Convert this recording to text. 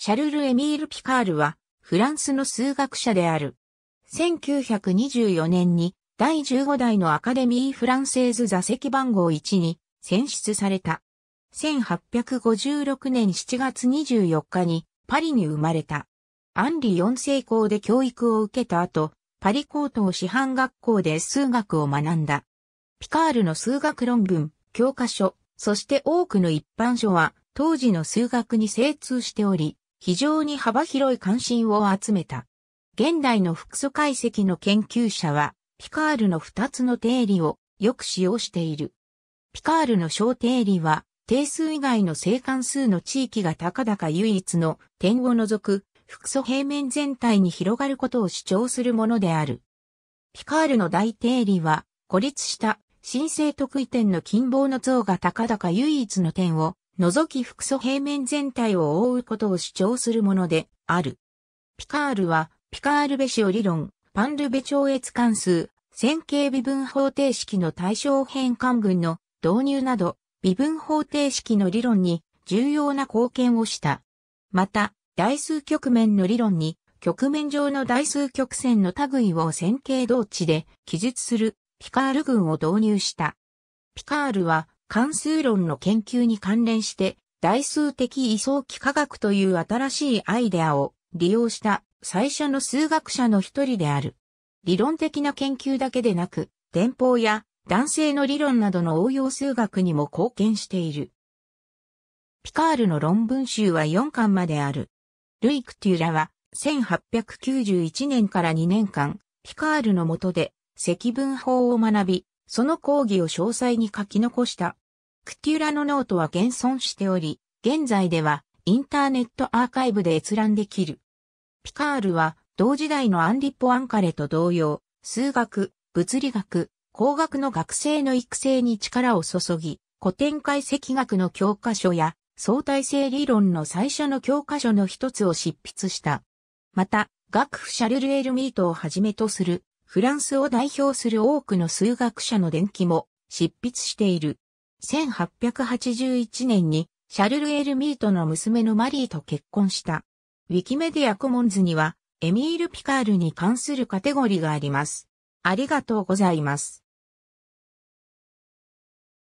シャルル・エミール・ピカールは、フランスの数学者である。1924年に、第15代のアカデミー・フランセーズ座席番号1に選出された。1856年7月24日に、パリに生まれた。アンリ4世校で教育を受けた後、パリ高等師範学校で数学を学んだ。ピカールの数学論文、教科書、そして多くの一般書は、当時の数学に精通しており、非常に幅広い関心を集めた。現代の複素解析の研究者は、ピカールの二つの定理をよく使用している。ピカールの小定理は、定数以外の正関数の地域が高々唯一の点を除く、複素平面全体に広がることを主張するものである。ピカールの大定理は、孤立した新生特異点の近傍の像が高々唯一の点を除き複素平面全体を覆うことを主張するものである。ピカールは、ピカールベシオ理論、パンルベ超越関数、線形微分方程式の対象変換群の導入など、微分方程式の理論に重要な貢献をした。また、代数局面の理論に、局面上の代数曲線の類を線形同値で記述するピカール群を導入した。ピカールは関数論の研究に関連して、代数的位相幾何学という新しいアイデアを利用した最初の数学者の一人である。理論的な研究だけでなく、電報や男性の理論などの応用数学にも貢献している。ピカールの論文集は4巻まである。ルイ・クテュラは1891年から2年間、ピカールの下で積分法を学び、その講義を詳細に書き残したクテュラのノートは現存しており、現在ではインターネットアーカイブで閲覧できる。ピカールは同時代のアンリ・ポアンカレと同様、数学、物理学、工学の学生の育成に力を注ぎ、古典解析学の教科書や相対性理論の最初の教科書の一つを執筆した。また、学府シャルル・エル・ミートをはじめとする、フランスを代表する多くの数学者の伝記も執筆している。1881年にシャルル・エル・ミートの娘のマリーと結婚した。ウィキメディアコモンズにはエミール・ピカールに関するカテゴリーがあります。ありがとうございます。